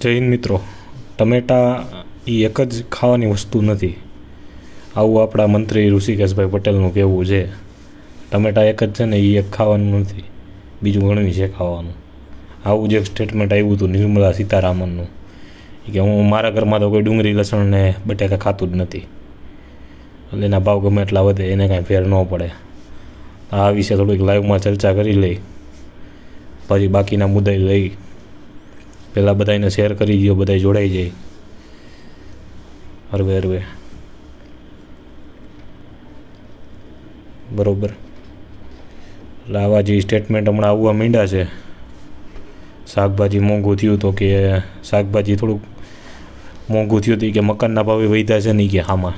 જૈન મિત્રો ટમેટા એ એક જ ખાવાની વસ્તુ નથી આવું આપણા મંત્રી ઋષિકેશભાઈ પટેલનું કહેવું છે ટમેટા એક જ છે ને એ એક ખાવાનું નથી બીજું ઘણું છે ખાવાનું આવું જ એક સ્ટેટમેન્ટ આવ્યું હતું નિર્મલા સીતારામનનું કે હું મારા ઘરમાં તો કોઈ ડુંગળી લસણ ને બટેકા ખાતું જ નથી એટલે એના ભાવ ગમે એટલા વધે એને કાંઈ ફેર ન પડે આ વિશે થોડીક લાઈવમાં ચર્ચા કરી લઈ પછી બાકીના મુદ્દે લઈ પહેલાં બધાને શેર કરી દો બધા જોડાઈ જાય હરવે હરવે બરોબર એટલે આવા જે સ્ટેટમેન્ટ હમણાં આવવા માંડ્યા છે શાકભાજી મોંઘું થયું તો કે શાકભાજી થોડુંક મોંઘું થયું હતું કે મકાનના ભાવે વધ્યા છે નહીં કે હામાં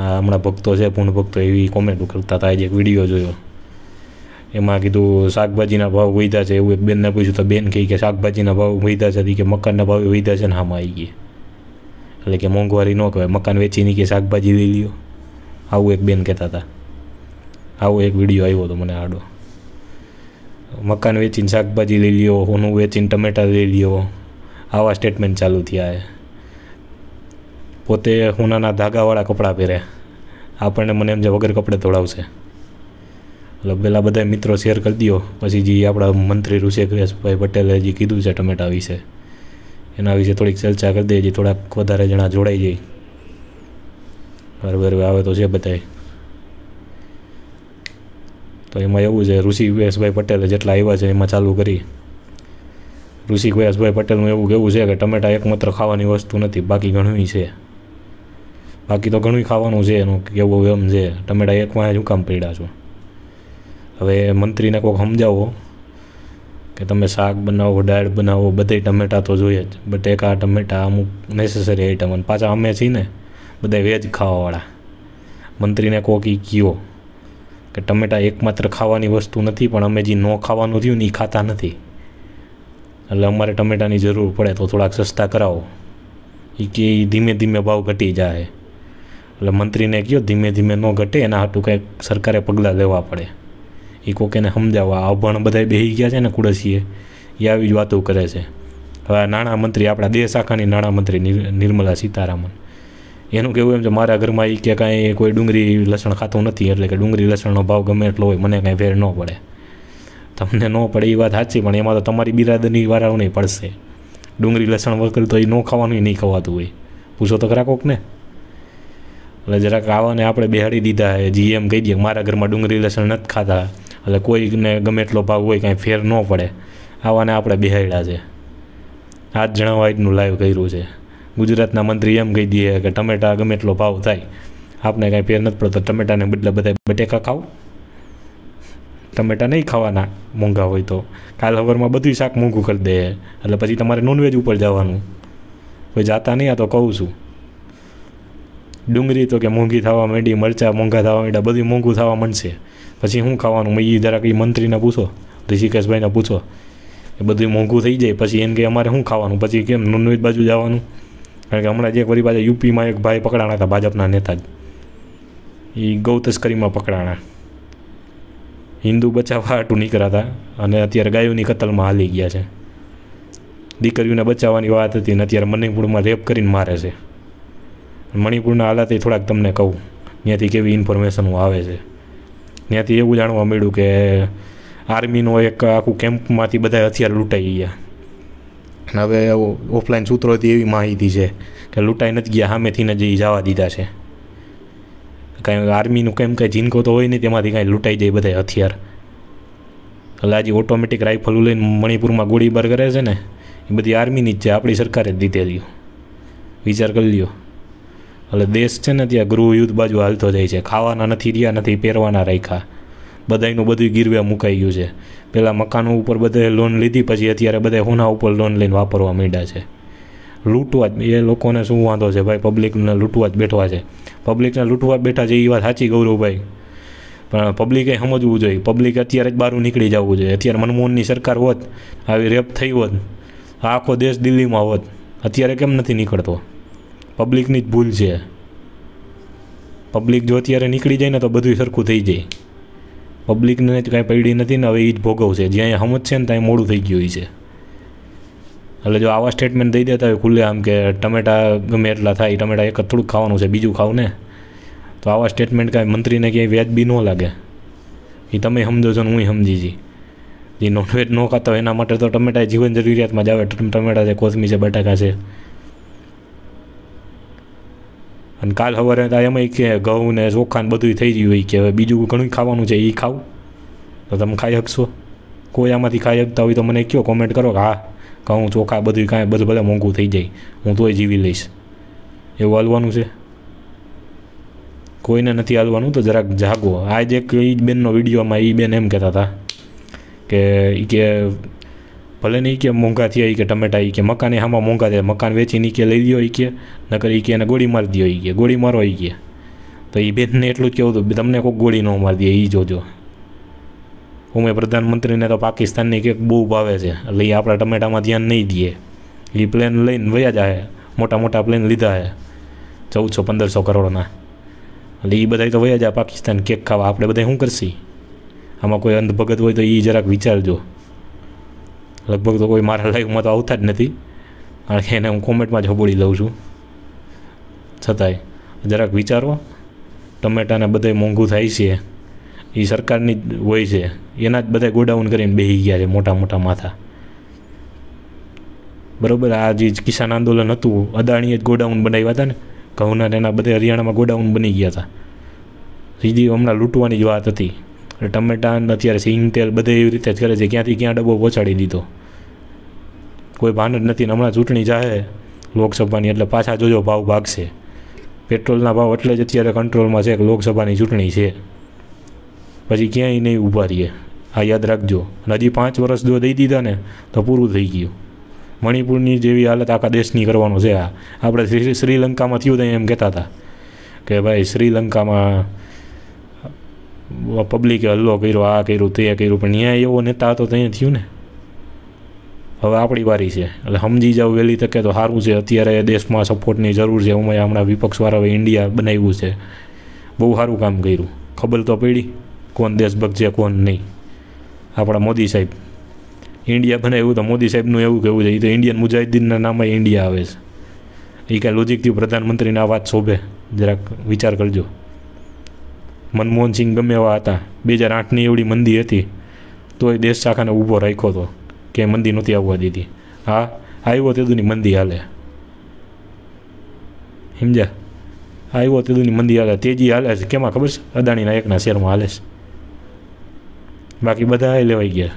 હમણાં ભક્તો છે પૂર્ણ ભક્તો એવી કોમેન્ટ કરતા હતા આજે એક વિડીયો જોયો એમાં કીધું શાકભાજીના ભાવ વધ્યા છે એવું એક બેનને પૂછ્યું તો બેન કહી કે શાકભાજીના ભાવ વધ્યા છે કે મકાનના ભાવે વધ્યા છે ને આમાં આવી ગયા એટલે કે મોંઘવારી ન કહેવાય મકાન વેચીની કે શાકભાજી લઈ લ્યો આવું એક બેન કહેતા હતા આવો એક વિડીયો આવ્યો હતો મને આડો મકાન વેચીને શાકભાજી લઈ લ્યો હોનું વેચીને ટમેટા લઈ લ્યો આવા સ્ટેટમેન્ટ ચાલુ થયા પોતે હુનાના ધાગાવાળા કપડાં પહેરે આપણને મને એમ જે વગર કપડે ધોળાવશે એટલે પહેલાં બધા મિત્રો શેર કરી દો પછી જે આપણા મંત્રી ઋષિકેશભાઈ પટેલે જે કીધું છે ટમેટા વિશે એના વિશે થોડીક ચર્ચા કરી જે થોડાક વધારે જણા જોડાઈ જાય બરાબર આવે તો છે બધાય તો એમાં એવું છે ઋષિ ઋષિકેશભાઈ પટેલે જેટલા આવ્યા છે એમાં ચાલુ કરી ઋષિકેશભાઈ પટેલનું એવું કહેવું છે કે ટમેટા એકમાત્ર ખાવાની વસ્તુ નથી બાકી ઘણું છે બાકી તો ઘણું ખાવાનું છે એનું કેવું એમ છે ટમેટા એકમાં જ હું કામ પડ્યા છું હવે મંત્રીને કોઈક સમજાવો કે તમે શાક બનાવો દાળ બનાવો બધે ટમેટા તો જોઈએ જ બટેકા ટમેટા અમુક નેસેસરી આઈટમ અને પાછા અમે છીએ ને બધા વેજ ખાવાવાળા મંત્રીને કોક એ કહો કે ટમેટા એકમાત્ર ખાવાની વસ્તુ નથી પણ અમે જે ન ખાવાનું થયું ને એ ખાતા નથી એટલે અમારે ટમેટાની જરૂર પડે તો થોડાક સસ્તા કરાવો એ કે ધીમે ધીમે ભાવ ઘટી જાય એટલે મંત્રીને કહો ધીમે ધીમે ન ઘટે એના હાટું કંઈક સરકારે પગલાં લેવા પડે એ કોક એને સમજાવવા આવભણ બધા બેહી ગયા છે ને કુડસીએ એ આવી જ વાતો કરે છે હવે નાણામંત્રી આપણા દેશ આખાની નાણામંત્રી નિર્મલા સીતારામન એનું કેવું એમ છે મારા ઘરમાં એ કે કાંઈ કોઈ ડુંગળી લસણ ખાતું નથી એટલે કે ડુંગળી લસણનો ભાવ ગમે એટલો હોય મને કાંઈ ફેર ન પડે તમને ન પડે એ વાત સાચી પણ એમાં તો તમારી બિરાદરની વારાઓને પડશે ડુંગળી લસણ વગર તો એ ન ખાવાનું નહીં ખવાતું હોય પૂછો તો ખરા કોકને એટલે જરાક આવાને આપણે બેહાડી દીધા જીએમ કહી દઈએ મારા ઘરમાં ડુંગળી લસણ નથી ખાતા એટલે કોઈને ગમે એટલો ભાવ હોય કાંઈ ફેર ન પડે આવાને આપણે બિહાડ્યા છે આ જ જણાવવા એટલું લાઈવ કર્યું છે ગુજરાતના મંત્રી એમ કહી દઈએ કે ટમેટા ગમે એટલો ભાવ થાય આપણે કાંઈ ફેર નથી પડતો ટમેટાને બદલે બધા બટેકા ખાવ ટમેટા નહીં ખાવાના મોંઘા હોય તો કાલ હવારમાં બધું શાક મોંઘું કરી દે એટલે પછી તમારે નોનવેજ ઉપર જવાનું કોઈ જાતા નહીં આ તો કહું છું ડુંગળી તો કે મોંઘી થવા માંડી મરચાં મોંઘા થવા માંડ્યા બધું મોંઘું થવા માંડશે પછી શું ખાવાનું મેં એ જરાક એ મંત્રીને પૂછો ઋષિકેશભાઈને પૂછો એ બધું મોંઘું થઈ જાય પછી એને કે અમારે શું ખાવાનું પછી કેમ નોનવેજ બાજુ જવાનું કારણ કે હમણાં જે વરી પાછા યુપીમાં એક ભાઈ પકડાણા હતા ભાજપના નેતા જ એ ગૌતસ્કરીમાં પકડાણા હિન્દુ બચાવવા હાટું નીકળ્યા હતા અને અત્યારે ગાયોની કતલમાં હાલી ગયા છે દીકરીઓને બચાવવાની વાત હતી ને અત્યારે મણિપુરમાં રેપ કરીને મારે છે મણિપુરના હાલાતે થોડાક તમને કહું ત્યાંથી કેવી ઇન્ફોર્મેશનો આવે છે ત્યાંથી એવું જાણવા મળ્યું કે આર્મીનો એક આખું કેમ્પમાંથી બધા હથિયાર લૂંટાઈ ગયા અને હવે ઓફલાઈન સૂત્રોથી એવી માહિતી છે કે લૂંટાઈ નથી ગયા સામેથીને ને જે જવા દીધા છે કાંઈ આર્મીનું કેમ કાંઈ જીનકો તો હોય નહીં તેમાંથી કાંઈ લૂંટાઈ જાય બધા હથિયાર એટલે આજે ઓટોમેટિક રાઇફલ લઈને મણિપુરમાં ગોળીબાર કરે છે ને એ બધી આર્મીની જ છે આપણી સરકારે જ દીધેલી વિચાર કરી લ્યો એટલે દેશ છે ને ત્યાં ગૃહયુદ્ધ બાજુ હાલતો જાય છે ખાવાના નથી રહ્યા નથી પહેરવાના રાખ્યા બધાનું બધું ગીરવે મુકાઈ ગયું છે પહેલાં મકાનો ઉપર બધે લોન લીધી પછી અત્યારે બધા હોના ઉપર લોન લઈને વાપરવા માંડ્યા છે લૂંટવા જ એ લોકોને શું વાંધો છે ભાઈ પબ્લિકને લૂંટવા જ બેઠવા છે પબ્લિકને લૂંટવા જ બેઠા છે એ વાત સાચી ગૌરવભાઈ પણ પબ્લિકે સમજવું જોઈએ પબ્લિક અત્યારે જ બહાર નીકળી જવું જોઈએ અત્યારે મનમોહનની સરકાર હોત આવી રેપ થઈ હોત આખો દેશ દિલ્હીમાં હોત અત્યારે કેમ નથી નીકળતો પબ્લિકની જ ભૂલ છે પબ્લિક જો અત્યારે નીકળી જાય ને તો બધું સરખું થઈ જાય પબ્લિકને જ કાંઈ પડી નથી ને હવે એ જ ભોગવશે જ્યાં સમજશે ને ત્યાં મોડું થઈ ગયું છે એટલે જો આવા સ્ટેટમેન્ટ દઈ દેતા હોય ખુલ્લે આમ કે ટમેટા ગમે એટલા થાય ટમેટા એક જ થોડુંક ખાવાનું છે બીજું ખાવ ને તો આવા સ્ટેટમેન્ટ કાંઈ મંત્રીને ક્યાંય વ્યાજબી ન લાગે એ તમે સમજો છો ને હું સમજી જી જે નોનવેજ ન ખાતા હોય એના માટે તો ટમેટા જીવન જરૂરિયાતમાં જ આવે ટમેટા છે કોથમી છે બટાકા છે અને કાલ સવારે તો એમાંય કે ઘઉં ને ચોખા ને બધું થઈ ગયું હોય કે હવે બીજું ઘણું ખાવાનું છે એ ખાવું તો તમે ખાઈ શકશો કોઈ આમાંથી ખાઈ શકતા હોય તો મને કયો કોમેન્ટ કરો કે હા ઘઉં ચોખા બધું કાંઈ બધું ભલે મોંઘું થઈ જાય હું તોય જીવી લઈશ એવું હાલવાનું છે કોઈને નથી હાલવાનું તો જરાક જાગો આજે એક એ જ બેનનો વિડીયોમાં એ બેન એમ કહેતા હતા કે એ કે ભલે નહીં કે મોંઘા થયા કે ટમેટા કે મકાને આમાં મોંઘા થયા મકાન વેચીને કે લઈ લ્યો કે નકર એ કે એને ગોળી મારી દો કે ગોળી મારો એ કે તો એ બેનને એટલું જ કહેવું હતું તમને કોઈ ગોળી ન મારી દે એ જોજો ઉમે પ્રધાનમંત્રીને તો પાકિસ્તાનની કેક બહુ ભાવે છે એટલે એ આપણા ટમેટામાં ધ્યાન નહીં દે એ પ્લેન લઈને વયા જાય મોટા મોટા પ્લેન લીધા છે ચૌદસો પંદરસો કરોડના એટલે એ બધા તો વયા જાય પાકિસ્તાન કેક ખાવા આપણે બધા શું કરશી આમાં કોઈ અંધભગત હોય તો એ જરાક વિચારજો લગભગ તો કોઈ મારા લાઈફમાં તો આવતા જ નથી કારણ કે એને હું કોમેન્ટમાં જ હબોળી લઉં છું છતાંય જરાક વિચારો ટમેટાને બધે મોંઘું થાય છે એ સરકારની જ હોય છે એના જ બધા ગોડાઉન કરીને બેસી ગયા છે મોટા મોટા માથા બરાબર આ જે કિસાન આંદોલન હતું અદાણીએ જ ગોડાઉન બનાવ્યા હતા ને ઘઉંના એના બધે હરિયાણામાં ગોડાઉન બની ગયા હતા સીધી હમણાં લૂંટવાની જ વાત હતી ટમેટાને અત્યારે સિંગ તેલ બધે એવી રીતે જ કરે છે ક્યાંથી ક્યાં ડબ્બો પહોંચાડી દીધો કોઈ ભાન જ નથી હમણાં ચૂંટણી જાહે લોકસભાની એટલે પાછા જોજો ભાવ ભાગશે પેટ્રોલના ભાવ એટલે જ અત્યારે કંટ્રોલમાં છે કે લોકસભાની ચૂંટણી છે પછી ક્યાંય નહીં ઊભા રહીએ આ યાદ રાખજો હજી પાંચ વર્ષ જો દઈ દીધા ને તો પૂરું થઈ ગયું મણિપુરની જેવી હાલત આખા દેશની કરવાનું છે આ આપણે શ્રીલંકામાં થયું તો એમ કહેતા હતા કે ભાઈ શ્રીલંકામાં પબ્લિકે હલ્લો કર્યો આ કર્યું તે કર્યું પણ ત્યાં એવો નેતા હતો ત્યાં થયું ને હવે આપણી વારી છે એટલે સમજી જાવ વહેલી તકે તો સારું છે અત્યારે દેશમાં સપોર્ટની જરૂર છે અમે હમણાં વિપક્ષવાળાઓએ ઇન્ડિયા બનાવ્યું છે બહુ સારું કામ કર્યું ખબર તો પડી કોણ દેશભક્ત છે કોણ નહીં આપણા મોદી સાહેબ ઇન્ડિયા બનાવ્યું તો મોદી સાહેબનું એવું કહેવું છે એ તો ઇન્ડિયન મુજાહિદ્દીનના નામે ઇન્ડિયા આવે છે એ કાંઈ લોજિકથી પ્રધાનમંત્રીને આ વાત શોભે જરાક વિચાર કરજો મનમોહનસિંહ ગમે એવા હતા બે હજાર આઠની એવડી મંદી હતી તોય દેશ શાખાને ઊભો રાખ્યો હતો કે મંદી નહોતી આવવા દીધી હા આવ્યો તેદુની મંદી હાલે સમજ્યા આવ્યો તેદુની મંદી હાલે તેજી હાલે છે કેમાં ખબર છે અદાણીના એકના શેરમાં હાલે છે બાકી બધા એ લેવાઈ ગયા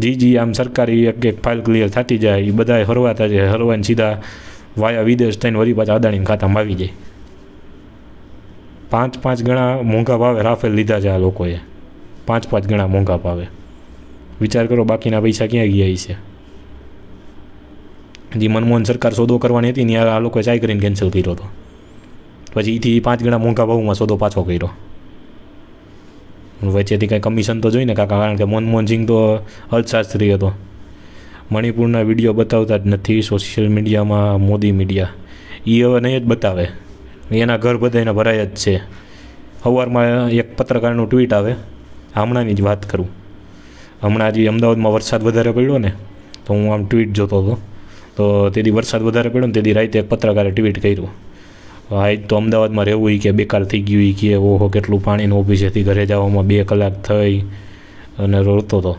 જી જી આમ સરકારી એક એક ફાઇલ ક્લિયર થતી જાય એ બધાએ હરવાતા જાય હરવાને સીધા વાયા વિદેશ થઈને વળી પાછા અદાણીને ખાતામાં આવી જાય પાંચ પાંચ ગણા મોંઘા ભાવે રાફેલ લીધા છે આ લોકોએ પાંચ પાંચ ગણા મોંઘા ભાવે વિચાર કરો બાકીના પૈસા ક્યાં ગયા છે જે મનમોહન સરકાર સોદો કરવાની હતી ને આ લોકોએ ચાય કરીને કેન્સલ કર્યો હતો પછી એથી પાંચ ગણા મોંઘા ભાવમાં સોદો પાછો કર્યો વચ્ચેથી કંઈ કમિશન તો જોઈને કાકા કારણ કે મનમોહન તો અર્થશાસ્ત્રી હતો મણિપુરના વિડીયો બતાવતા જ નથી સોશિયલ મીડિયામાં મોદી મીડિયા એ હવે નહીં જ બતાવે એના ઘર બધાને ભરાય જ છે સવારમાં એક પત્રકારનું ટ્વીટ આવે હમણાંની જ વાત કરું હમણાં હજી અમદાવાદમાં વરસાદ વધારે પડ્યો ને તો હું આમ ટ્વીટ જોતો હતો તો તેથી વરસાદ વધારે પડ્યો ને તેથી રાતે એક પત્રકારે ટ્વીટ કર્યું આજ તો અમદાવાદમાં રહેવું કે બેકાર થઈ ગયું એ કે ઓહો કેટલું પાણીનું ઓફિસેથી ઘરે જવામાં બે કલાક થઈ અને રોતો હતો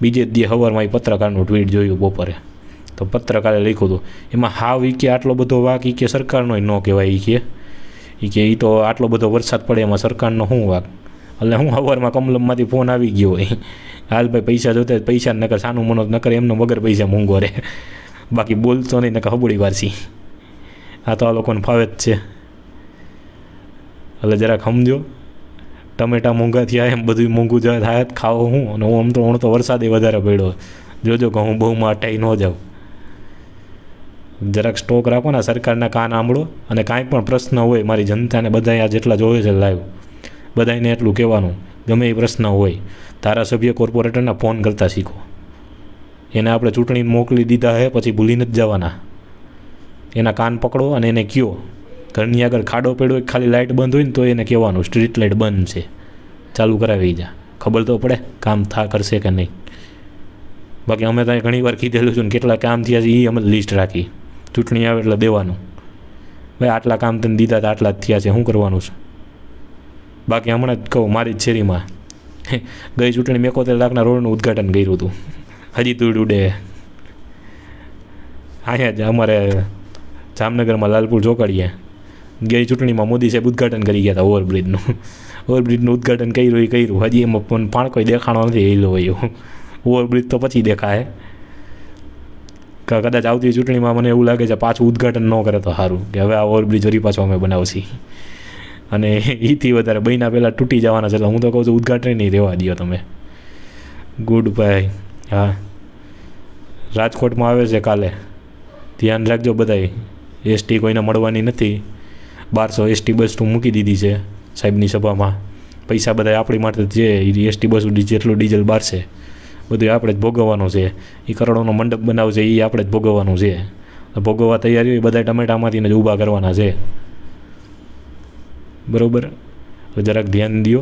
બીજે જ સવારમાં એ પત્રકારનું ટ્વીટ જોયું બપોરે તો પત્રકારે લખ્યું હતું એમાં હાવ ઈ કે આટલો બધો વાક ઈ કે સરકારનો ન કહેવાય એ કે એ કે એ તો આટલો બધો વરસાદ પડે એમાં સરકારનો શું વાક એટલે હું સવારમાં કમલમમાંથી ફોન આવી ગયો હોય હાલ ભાઈ પૈસા જોતા પૈસા નકર સાનું મનોજ નકર એમનો વગર પૈસા મૂંગો રહે બાકી બોલતો નહીં નકર હબડી વારસી આ તો આ લોકોને ફાવે જ છે એટલે જરાક સમજો ટમેટા મોંઘા થયા એમ બધું મોંઘું થાય ખાવો હું અને હું આમ તો હું તો વરસાદે વધારે પડ્યો જોજો કે હું બહુ માટાઈ ન જાઉં જરાક સ્ટોક રાખો ને સરકારના કાન આંબળો અને કાંઈ પણ પ્રશ્ન હોય મારી જનતાને બધા આ જેટલા જોવે છે લાઈવ બધાને એટલું કહેવાનું ગમે એ પ્રશ્ન હોય ધારાસભ્ય કોર્પોરેટરને ફોન કરતા શીખો એને આપણે ચૂંટણી મોકલી દીધા હે પછી ભૂલી નથી જવાના એના કાન પકડો અને એને કયો ઘરની આગળ ખાડો પડ્યો ખાલી લાઇટ બંધ હોય ને તો એને કહેવાનું સ્ટ્રીટ લાઇટ બંધ છે ચાલુ કરાવી જા ખબર તો પડે કામ થા કરશે કે નહીં બાકી અમે ત્યાં ઘણી વાર કીધેલું છું ને કેટલા કામ થયા છે એ અમે લિસ્ટ રાખી ચૂંટણી આવે એટલે દેવાનું ભાઈ આટલા કામ તને દીધા હતા આટલા જ થયા છે શું કરવાનું છે બાકી હમણાં જ કહું મારી જ શેરીમાં ગઈ ચૂંટણી એકોતેર લાખના રોડનું ઉદઘાટન કર્યું હતું હજી તુડ ઉડે અહીંયા જ અમારે જામનગરમાં લાલપુર ચોકડીએ ગઈ ચૂંટણીમાં મોદી સાહેબ ઉદઘાટન કરી ગયા હતા ઓવરબ્રિજનું ઓવરબ્રિજનું ઉદઘાટન કર્યું એ કર્યું હજી એમાં પણ પાણકોય દેખાણો નથી એલો હોય ઓવરબ્રિજ તો પછી દેખાય કે કદાચ આવતી ચૂંટણીમાં મને એવું લાગે છે પાછું ઉદઘાટન ન કરે તો સારું કે હવે આ ઓવરબ્રિજ વરી પાછો અમે બનાવશી અને એથી વધારે બહીના પહેલાં તૂટી જવાના છે એટલે હું તો કહું છું ઉદઘાટન નહીં રહેવા દો તમે ગુડ બાય હા રાજકોટમાં આવે છે કાલે ધ્યાન રાખજો બધાય એસટી કોઈને મળવાની નથી બારસો એસટી બસ તું મૂકી દીધી છે સાહેબની સભામાં પૈસા બધા આપણી માટે જે એસટી બસ જેટલું ડીઝલ બારશે બધું આપણે જ ભોગવવાનું છે એ કરોડોનો મંડપ બનાવશે એ આપણે જ ભોગવવાનું છે ભોગવવા તૈયારી હોય બધા ટમેટામાંથી જ ઊભા કરવાના છે બરાબર જરાક ધ્યાન દો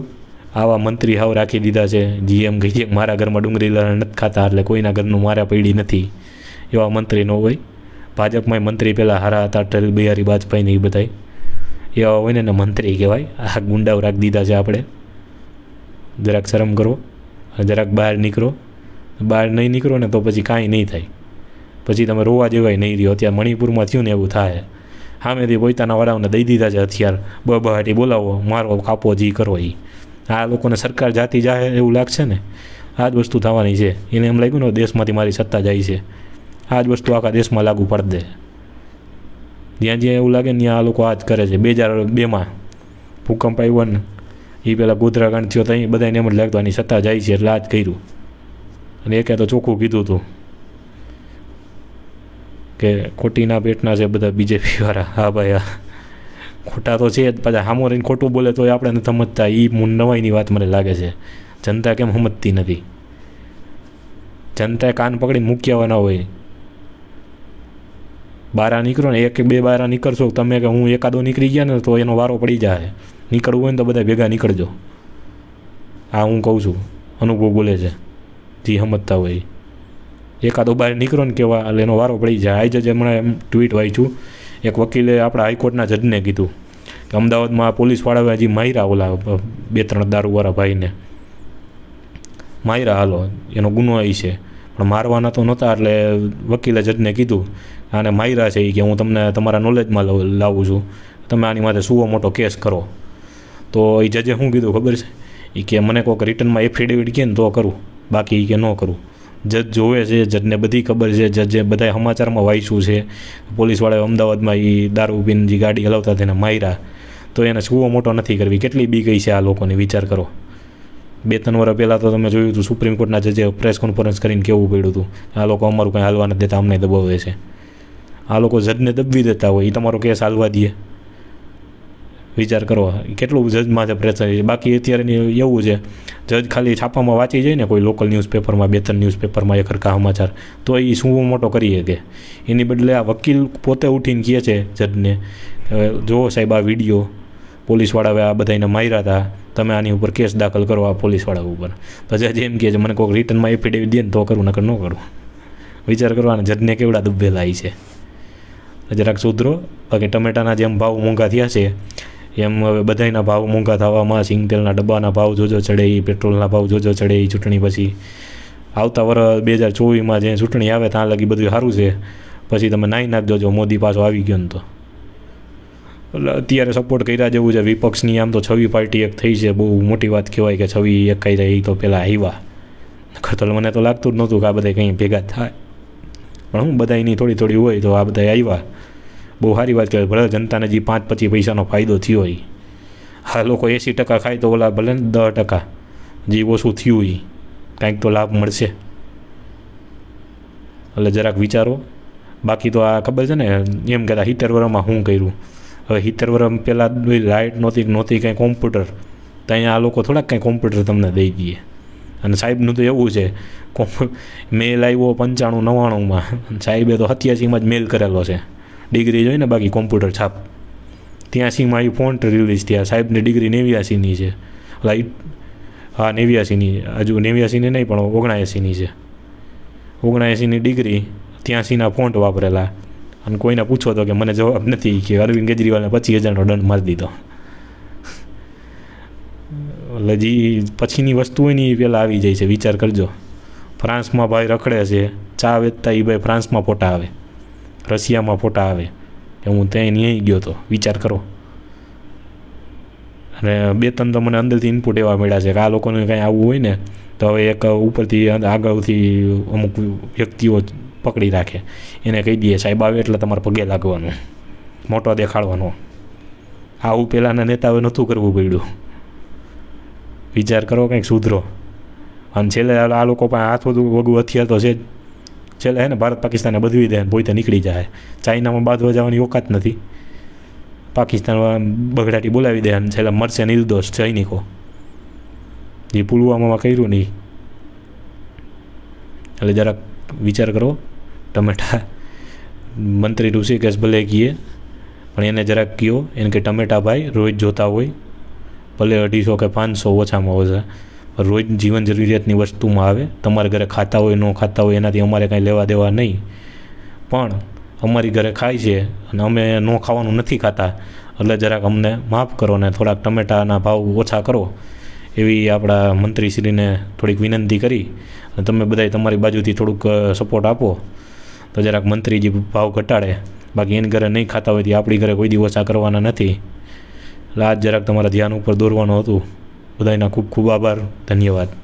આવા મંત્રી હાવ રાખી દીધા છે જીએમ કહી છે મારા ઘરમાં ડુંગળી નથી ખાતા એટલે કોઈના ઘરનું મારા પડી નથી એવા મંત્રી ન હોય ભાજપમાં મંત્રી પહેલાં હારા હતા અટલ બિહારી વાજપેયીને એ બધા એવા હોય ને મંત્રી કહેવાય આ ગુંડાઓ રાખી દીધા છે આપણે જરાક શરમ કરો જરાક બહાર નીકળો બહાર નહીં નીકળો ને તો પછી કાંઈ નહીં થાય પછી તમે રોવા જેવાય નહીં રહ્યો અત્યારે મણિપુરમાં થયું ને એવું થાય સામેથી પોતાના વાળાઓને દઈ દીધા છે હથિયાર બહાટી બોલાવો મારો કાપો જી કરો એ આ લોકોને સરકાર જાતિ જાહે એવું લાગશે ને આ જ વસ્તુ થવાની છે એને એમ લાગ્યું ને દેશમાંથી મારી સત્તા જાય છે આ જ વસ્તુ આખા દેશમાં લાગુ પડ દે જ્યાં જ્યાં એવું લાગે ને ત્યાં આ લોકો આ જ કરે છે બે હજાર બેમાં ભૂકંપ આવ્યો ને એ પહેલાં ગોધરાકાંડ થયો તો અહીં બધાને એમ જ લાગતો આની સત્તા જાય છે એટલે આ જ કર્યું અને એકે તો ચોખ્ખું કીધું હતું કે ખોટીના પેટના છે બધા બીજેપી વાળા હા ભાઈ હા ખોટા તો છે જ પાછા સામો રહીને ખોટું બોલે તો આપણે સમજતા એ નવાઈની વાત મને લાગે છે જનતા કેમ સમજતી નથી જનતાએ કાન પકડીને મૂક્યાવાના હોય બારા નીકળો ને એક બે બારા નીકળશો તમે કે હું એકાદો નીકળી ગયા ને તો એનો વારો પડી જાય નીકળવું હોય ને તો બધા ભેગા નીકળજો આ હું કહું છું અનુભવ બોલે છે તે સમજતા હોય એકાદો બહાર નીકળો ને કેવા એટલે એનો વારો પડી જાય આઈ જજ હમણાં એમ ટ્વીટ વાંચ્યું એક વકીલે આપણા હાઈકોર્ટના જજને કીધું કે અમદાવાદમાં પોલીસવાળાએ હજી માયરા ઓલા બે ત્રણ દારૂવાળા ભાઈને માયરા હાલો એનો ગુનો એ છે પણ મારવાના તો નહોતા એટલે વકીલે જજને કીધું આને માયરા છે એ કે હું તમને તમારા નોલેજમાં લાવું છું તમે આની માટે સુવો મોટો કેસ કરો તો એ જજે શું કીધું ખબર છે એ કે મને કોઈક રિટર્નમાં એફિડેવિટ કે ને તો કરું બાકી કે ન કરું જજ જોવે છે જજને બધી ખબર છે જજે બધા સમાચારમાં વાંચ્યું છે પોલીસવાળાએ અમદાવાદમાં એ દારૂબીન જે ગાડી હલાવતા તેને માર્યા તો એને સુવો મોટો નથી કરવી કેટલી બી ગઈ છે આ લોકોને વિચાર કરો બે ત્રણ વર્ષ પહેલાં તો તમે જોયું હતું સુપ્રીમ કોર્ટના જજે પ્રેસ કોન્ફરન્સ કરીને કેવું પડ્યું હતું આ લોકો અમારું કંઈ હાલવા નથી દેતા અમને દબાવે છે આ લોકો જજને દબવી દેતા હોય એ તમારો કેસ હાલવા દે વિચાર કરો કેટલું જજમાં છે પ્રેશર છે બાકી અત્યારે એવું છે જજ ખાલી છાપામાં વાંચી જાય ને કોઈ લોકલ ન્યૂઝપેપરમાં બે ત્રણ ન્યૂઝપેપરમાં એક હરકા સમાચાર તો એ શું મોટો કરી શકે એની બદલે આ વકીલ પોતે ઉઠીને કહે છે જજને જુઓ સાહેબ આ વિડીયો પોલીસવાળાએ આ બધાને માર્યા હતા તમે આની ઉપર કેસ દાખલ કરો આ પોલીસવાળા ઉપર તો જેમ એમ કહે છે મને કોઈક રિટર્નમાં એફિડેવિટ દે ને તો કરું નકર ન કરું વિચાર કરવાનો જજને કેવડા દુબેલા છે જરાક સુધરો બાકી ટમેટાના જેમ ભાવ મોંઘા થયા છે એમ હવે બધાના ભાવ મોંઘા થવામાં તેલના ડબ્બાના ભાવ જોજો ચડે એ પેટ્રોલના ભાવ જોજો ચડે એ ચૂંટણી પછી આવતા વર્ષ બે હજાર ચોવીસમાં જે ચૂંટણી આવે ત્યાં લગી બધું સારું છે પછી તમે નાઈ નાખજો જો મોદી પાછો આવી ગયો ને તો એટલે અત્યારે સપોર્ટ કર્યા જેવું છે વિપક્ષની આમ તો છવી પાર્ટી એક થઈ છે બહુ મોટી વાત કહેવાય કે છવી એક કહી રહી તો પહેલાં આવ્યા નકર તો મને તો લાગતું જ નહોતું કે આ બધા કંઈ ભેગા થાય પણ હું બધાની થોડી થોડી હોય તો આ બધા આવ્યા બહુ સારી વાત કહેવાય ભલે જનતાને જે પાંચ પછી પૈસાનો ફાયદો થયો હોય હા લોકો એંસી ટકા ખાય તો ઓલા ભલે ને દસ ટકા જે ઓછું થયું એ કાંઈક તો લાભ મળશે એટલે જરાક વિચારો બાકી તો આ ખબર છે ને એમ કહેતા હિતર વરમાં શું કર્યું હવે હિતર વરમ પહેલાં લાઇટ નહોતી નહોતી કંઈ કોમ્પ્યુટર તો અહીંયા આ લોકો થોડાક કંઈ કોમ્પ્યુટર તમને દઈ દઈએ અને સાહેબનું તો એવું છે મેલ આવ્યો પંચાણું નવ્વાણુંમાં સાહેબે તો હત્યાસીમાં જ મેલ કરેલો છે ડિગ્રી જોઈને બાકી કોમ્પ્યુટર છાપ ત્યાંસીમાં એ ફોન્ટ રિલીઝ થયા સાહેબની ડિગ્રી નેવ્યાસીની છે લાઈટ હા નેવ્યાસીની હજુ નેવ્યાસીની નહીં પણ ઓગણાએંસીની છે ઓગણાએંસીની ડિગ્રી ત્યાંસીના ફોન્ટ વાપરેલા અને કોઈને પૂછો તો કે મને જવાબ નથી કે અરવિંદ કેજરીવાલને પચીસ હજારનો દંડ મારી દીધો એટલે જે પછીની વસ્તુ હોય ને એ પહેલાં આવી જાય છે વિચાર કરજો ફ્રાન્સમાં ભાઈ રખડે છે ચા વેચતા એ ભાઈ ફ્રાન્સમાં ફોટા આવે રશિયામાં ફોટા આવે કે હું ત્યાં નહીં ગયો હતો વિચાર કરો અને બે ત્રણ તો મને અંદરથી ઇનપુટ એવા મળ્યા છે કે આ લોકોને કાંઈ આવવું હોય ને તો હવે એક ઉપરથી આગળથી અમુક વ્યક્તિઓ પકડી રાખે એને કહી દઈએ સાહેબ આવે એટલે તમારે પગે લાગવાનું મોટો દેખાડવાનો આવું પહેલાંના નેતાઓએ નહોતું કરવું પડ્યું વિચાર કરો કંઈક સુધરો અને છેલ્લે આ લોકો પણ હાથ વધુ વગુ હથિયાર તો છે જ છેલ્લે હે ને ભારત પાકિસ્તાને બધવી દે પોતે નીકળી જાય ચાઇનામાં બાંધવા જવાની ઓકાત નથી પાકિસ્તાન બગડાટી બોલાવી દે અને છેલ્લા મરશે નિર્દોષ સૈનિકો એ પુલવામામાં કર્યું નહીં એટલે જરાક વિચાર કરો ટમેટા મંત્રી ઋષિકેશ ભલે કહીએ પણ એને જરાક કહો એને કે ટમેટા ભાઈ રોજ જોતા હોય ભલે અઢીસો કે પાંચસો ઓછામાં ઓછા રોજ જીવન જરૂરિયાતની વસ્તુમાં આવે તમારા ઘરે ખાતા હોય ન ખાતા હોય એનાથી અમારે કાંઈ લેવા દેવા નહીં પણ અમારી ઘરે ખાય છે અને અમે ન ખાવાનું નથી ખાતા એટલે જરાક અમને માફ કરો ને થોડાક ટમેટાના ભાવ ઓછા કરો એવી આપણા મંત્રીશ્રીને થોડીક વિનંતી કરી અને તમે બધાય તમારી બાજુથી થોડુંક સપોર્ટ આપો તો જરાક મંત્રીજી ભાવ ઘટાડે બાકી એને ઘરે નહીં ખાતા હોય તે આપણી ઘરે કોઈ દિવસ ઓછા કરવાના નથી એટલે આ જરાક તમારા ધ્યાન ઉપર દોરવાનું હતું બધાયના ખૂબ ખૂબ આભાર ધન્યવાદ